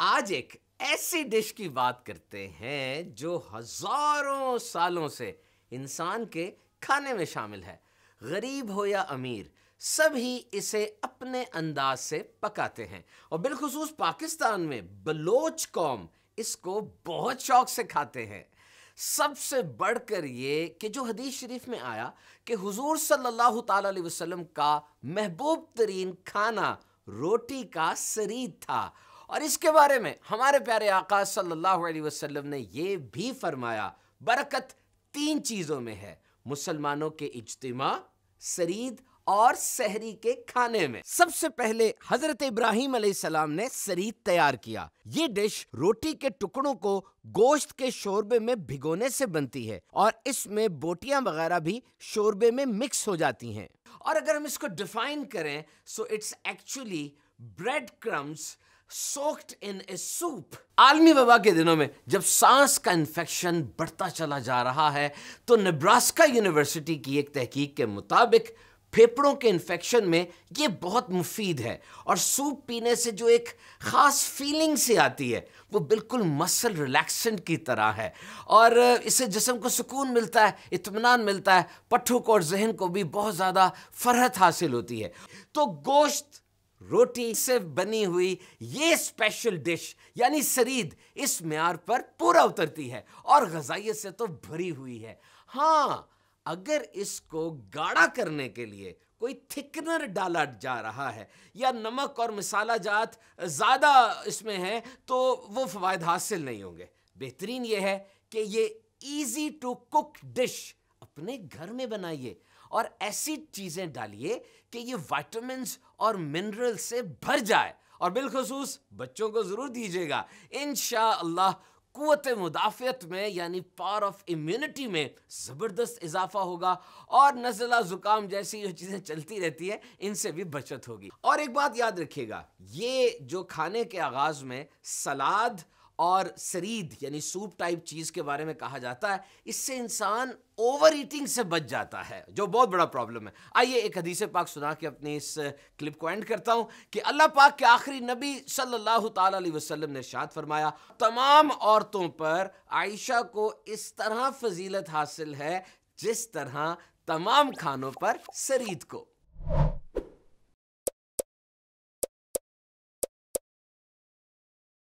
आज एक ऐसी डिश की बात करते हैं जो हजारों सालों से इंसान के खाने में शामिल है गरीब हो या अमीर सभी इसे अपने अंदाज से पकाते हैं और बिलखसूस पाकिस्तान में बलोच कौम इसको बहुत शौक से खाते हैं सबसे बढ़कर ये कि जो हदीस शरीफ में आया कि हुजूर सल्लल्लाहु अलैहि वसल्लम का महबूब तरीन खाना रोटी का शरीर था और इसके बारे में हमारे प्यारे आकाश सल्लल्लाहु अलैहि वसल्लम ने यह भी फरमाया बरकत तीन चीज़ों में है मुसलमानों के इज्तिमा सरीद और सहरी के खाने में सबसे पहले हजरत इब्राहिम सलाम ने सरीद तैयार किया ये डिश रोटी के टुकड़ों को गोश्त के शोरबे में भिगोने से बनती है और इसमें बोटियां वगैरह भी शोरबे में मिक्स हो जाती हैं और अगर हम इसको डिफाइन करें so it's actually bread crumbs soaked in a soup आलमी वबा के दिनों में जब सांस का इन्फेक्शन बढ़ता चला जा रहा है तो नेब्रास्का यूनिवर्सिटी की एक तहकीक के मुताबिक फेफड़ों के इन्फेक्शन में ये बहुत मुफीद है और सूप पीने से जो एक ख़ास फीलिंग से आती है वो बिल्कुल मसल रिलैक्सेंट की तरह है और इससे जिसम को सुकून मिलता है इतमान मिलता है पट्ठों को और जहन को भी बहुत ज़्यादा फरहत हासिल होती है तो गोश्त रोटी से बनी हुई ये स्पेशल डिश यानी सरीद इस म्यार पर पूरा उतरती है और गजाइत से तो भरी हुई है हाँ अगर इसको गाढ़ा करने के लिए कोई थिकनर डाला जा रहा है या नमक और मसाला जात ज़्यादा इसमें है तो वो फ़वाद हासिल नहीं होंगे बेहतरीन ये है कि ये ईज़ी टू कुक डिश अपने घर में बनाइए और ऐसी चीज़ें डालिए कि ये वाइटामिन और मिनरल से भर जाए और बिलखसूस बच्चों को ज़रूर दीजिएगा इन शाह कुत मुदाफियत में यानी पावर ऑफ इम्यूनिटी में ज़बरदस्त इजाफा होगा और नज़ला ज़ुकाम जैसी ये चीज़ें चलती रहती है इनसे भी बचत होगी और एक बात याद रखिएगा ये जो खाने के आगाज़ में सलाद और शरीद यानी सूप टाइप चीज़ के बारे में कहा जाता है इससे इंसान ओवर ईटिंग से बच जाता है जो बहुत बड़ा प्रॉब्लम है आइए एक हदीस पाक सुना के अपने इस क्लिप को एंड करता हूँ कि अल्लाह पाक के आखिरी नबी सल्लल्लाहु अलैहि वसल्लम ने शाद फरमाया तमाम औरतों पर आयशा को इस तरह फजीलत हासिल है जिस तरह तमाम खानों पर शरीद को